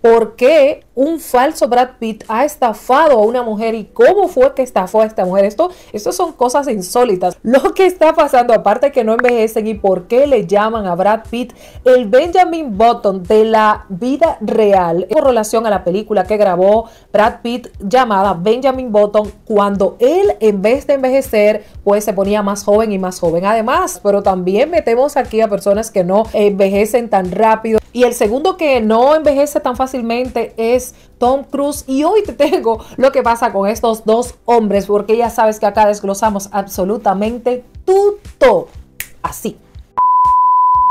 por qué un falso Brad Pitt ha estafado a una mujer y cómo fue que estafó a esta mujer. Esto, son cosas insólitas. Lo que está pasando, aparte que no envejecen y por qué le llaman a Brad Pitt el Benjamin Button de la vida real en relación a la película que grabó Brad Pitt llamada Benjamin Button cuando él en vez de envejecer pues se ponía más joven y más joven. Además, pero también metemos aquí a personas que no envejecen tan rápido y el segundo que no envejece tan fácilmente es Tom Cruise. Y hoy te tengo lo que pasa con estos dos hombres, porque ya sabes que acá desglosamos absolutamente todo. Así.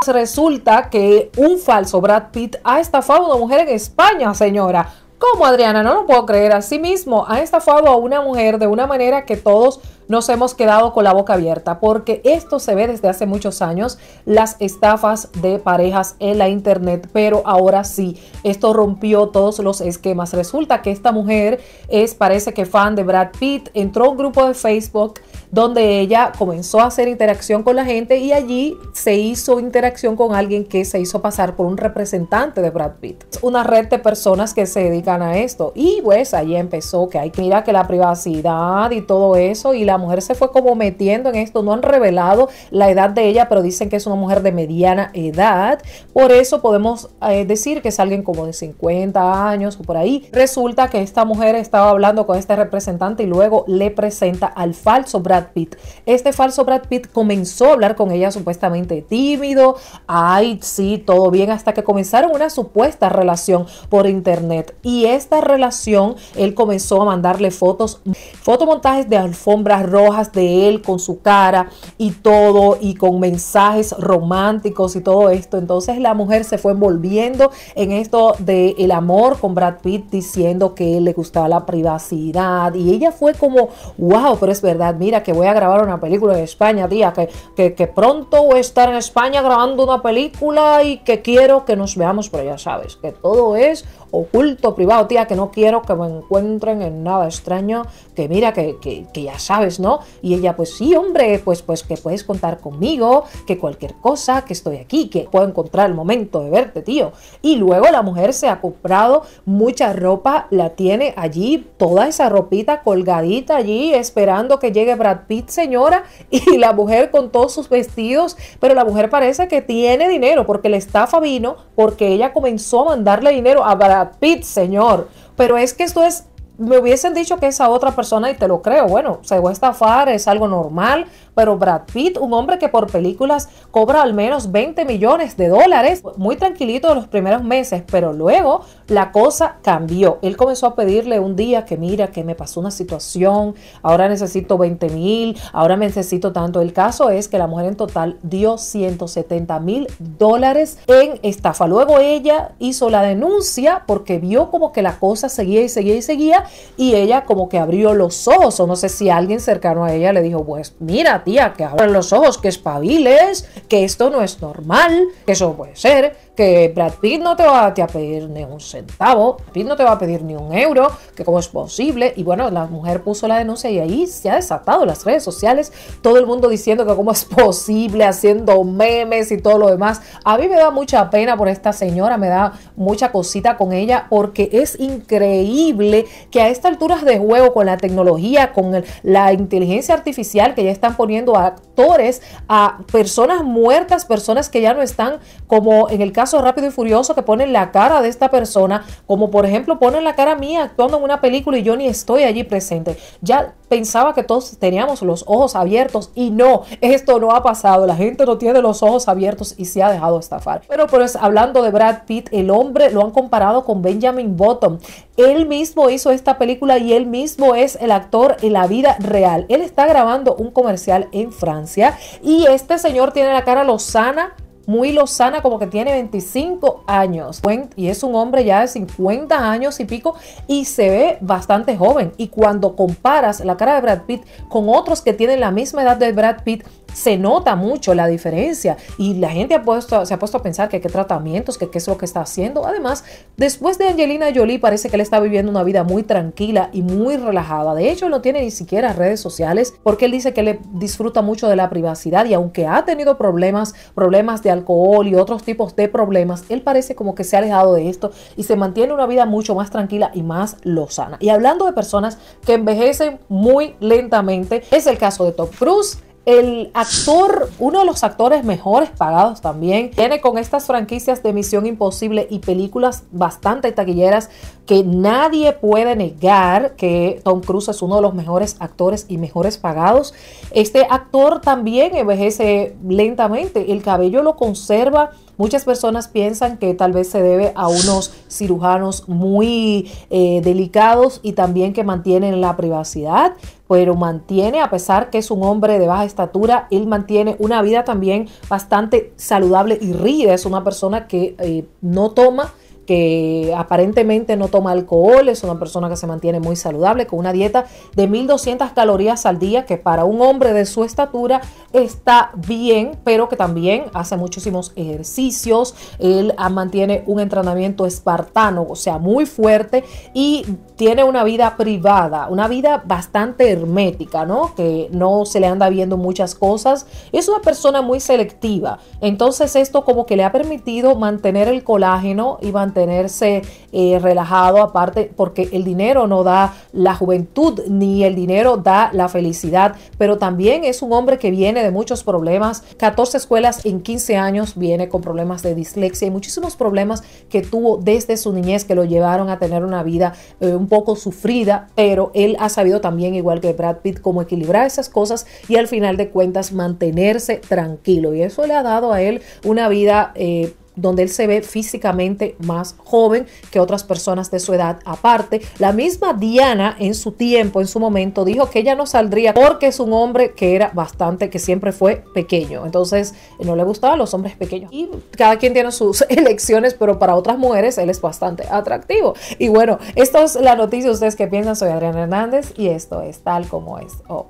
Resulta que un falso Brad Pitt ha estafado a una mujer en España, señora. ¿Cómo, Adriana? No lo puedo creer. Así mismo, ha estafado a una mujer de una manera que todos nos hemos quedado con la boca abierta porque esto se ve desde hace muchos años, las estafas de parejas en la internet, pero ahora sí, esto rompió todos los esquemas. Resulta que esta mujer es, parece que fan de Brad Pitt, entró a un grupo de Facebook donde ella comenzó a hacer interacción con la gente y allí se hizo interacción con alguien que se hizo pasar por un representante de Brad Pitt. Una red de personas que se dedican a esto. Y pues allí empezó que hay que que la privacidad y todo eso. Y la mujer se fue como metiendo en esto. No han revelado la edad de ella, pero dicen que es una mujer de mediana edad. Por eso podemos eh, decir que es alguien como de 50 años o por ahí. Resulta que esta mujer estaba hablando con este representante y luego le presenta al falso Brad Brad Pitt. Este falso Brad Pitt comenzó a hablar con ella supuestamente tímido, ay, sí, todo bien, hasta que comenzaron una supuesta relación por internet. Y esta relación, él comenzó a mandarle fotos, fotomontajes de alfombras rojas de él con su cara y todo, y con mensajes románticos y todo esto. Entonces la mujer se fue envolviendo en esto del el amor con Brad Pitt, diciendo que le gustaba la privacidad. Y ella fue como, wow, pero es verdad, mira que voy a grabar una película en España, tía, que, que, pronto voy a estar en España grabando una película y que quiero que nos veamos, pero ya sabes, que todo es oculto, privado, tía, que no quiero que me encuentren en nada extraño, que mira, que, ya sabes, ¿no? Y ella, pues sí, hombre, pues, pues que puedes contar conmigo, que cualquier cosa, que estoy aquí, que puedo encontrar el momento de verte, tío. Y luego la mujer se ha comprado mucha ropa, la tiene allí, toda esa ropita colgadita allí, esperando que llegue para pit señora, y la mujer con todos sus vestidos, pero la mujer parece que tiene dinero porque le estafa vino, porque ella comenzó a mandarle dinero a Pit Pitt, señor. Pero es que esto es me hubiesen dicho que esa otra persona, y te lo creo, bueno, se va a estafar, es algo normal, pero Brad Pitt, un hombre que por películas cobra al menos 20 millones de dólares, muy tranquilito de los primeros meses, pero luego la cosa cambió. Él comenzó a pedirle un día que mira, que me pasó una situación, ahora necesito 20 mil, ahora necesito tanto. El caso es que la mujer en total dio 170 mil dólares en estafa. Luego ella hizo la denuncia porque vio como que la cosa seguía y seguía y seguía y ella como que abrió los ojos, o no sé si alguien cercano a ella le dijo, pues mira tía, que abran los ojos, que espabiles, que esto no es normal, que eso puede ser, que Brad Pitt no te va a, pedir ni un centavo, Brad Pitt no te va a pedir ni un euro, que cómo es posible. Y bueno, la mujer puso la denuncia y ahí se ha desatado las redes sociales, todo el mundo diciendo que cómo es posible, haciendo memes y todo lo demás. A mí me da mucha pena por esta señora, me da mucha cosita con ella, porque es increíble que a estas alturas de juego, con la tecnología, con la inteligencia artificial, que ya están poniendo a actores, a personas muertas, personas que ya no están, como en el caso rápido y furioso que ponen la cara de esta persona, como por ejemplo ponen la cara mía actuando en una película y yo ni estoy allí presente. Ya pensaba que todos teníamos los ojos abiertos y no, esto no ha pasado. La gente no tiene los ojos abiertos y se ha dejado estafar. Pero pues hablando de Brad Pitt, el hombre lo han comparado con Benjamin Button. Él mismo hizo esta película y él mismo es el actor en la vida real. Él está grabando un comercial en Francia y este señor tiene la cara lozana muy lozana, como que tiene 25 años. Y es un hombre ya de 50 años y pico y se ve bastante joven. Y cuando comparas la cara de Brad Pitt con otros que tienen la misma edad de Brad Pitt, se nota mucho la diferencia y la gente ha puesto, se ha puesto a pensar que qué tratamientos, que qué es lo que está haciendo. Además, después de Angelina Jolie parece que él está viviendo una vida muy tranquila y muy relajada. De hecho, no tiene ni siquiera redes sociales porque él dice que le disfruta mucho de la privacidad y aunque ha tenido problemas, problemas de alcohol y otros tipos de problemas, él parece como que se ha alejado de esto y se mantiene una vida mucho más tranquila y más lozana. Y hablando de personas que envejecen muy lentamente, es el caso de Tom Cruise. El actor, uno de los actores mejores pagados también, tiene con estas franquicias de Misión Imposible y películas bastante taquilleras que nadie puede negar que Tom Cruise es uno de los mejores actores y mejores pagados. Este actor también envejece lentamente, el cabello lo conserva. Muchas personas piensan que tal vez se debe a unos cirujanos muy eh, delicados y también que mantienen la privacidad, pero mantiene, a pesar que es un hombre de baja estatura, él mantiene una vida también bastante saludable y ríe, Es una persona que eh, no toma que aparentemente no toma alcohol, es una persona que se mantiene muy saludable, con una dieta de 1200 calorías al día, que para un hombre de su estatura está bien, pero que también hace muchísimos ejercicios, él ah, mantiene un entrenamiento espartano, o sea, muy fuerte, y tiene una vida privada, una vida bastante hermética, ¿no? Que no se le anda viendo muchas cosas, es una persona muy selectiva, entonces esto como que le ha permitido mantener el colágeno y mantener mantenerse eh, relajado, aparte porque el dinero no da la juventud ni el dinero da la felicidad, pero también es un hombre que viene de muchos problemas, 14 escuelas en 15 años viene con problemas de dislexia y muchísimos problemas que tuvo desde su niñez que lo llevaron a tener una vida eh, un poco sufrida, pero él ha sabido también, igual que Brad Pitt, cómo equilibrar esas cosas y al final de cuentas mantenerse tranquilo y eso le ha dado a él una vida... Eh, donde él se ve físicamente más joven que otras personas de su edad. Aparte, la misma Diana en su tiempo, en su momento, dijo que ella no saldría porque es un hombre que era bastante, que siempre fue pequeño. Entonces, no le gustaban los hombres pequeños. Y cada quien tiene sus elecciones, pero para otras mujeres él es bastante atractivo. Y bueno, esta es la noticia. ¿Ustedes qué piensan? Soy Adriana Hernández y esto es tal como es. Oh.